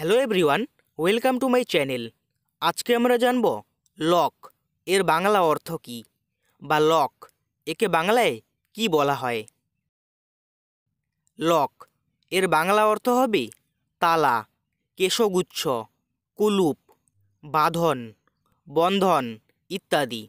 hello everyone welcome to my channel আজকে আমরা জানব লক এর বাংলা অর্থ কি বা লক একে বাংলায় কি বলা হয় লক এর বাংলা অর্থ হবে তালা কেশগুচ্ছ কুলুপ বাঁধন বন্ধন ইত্যাদি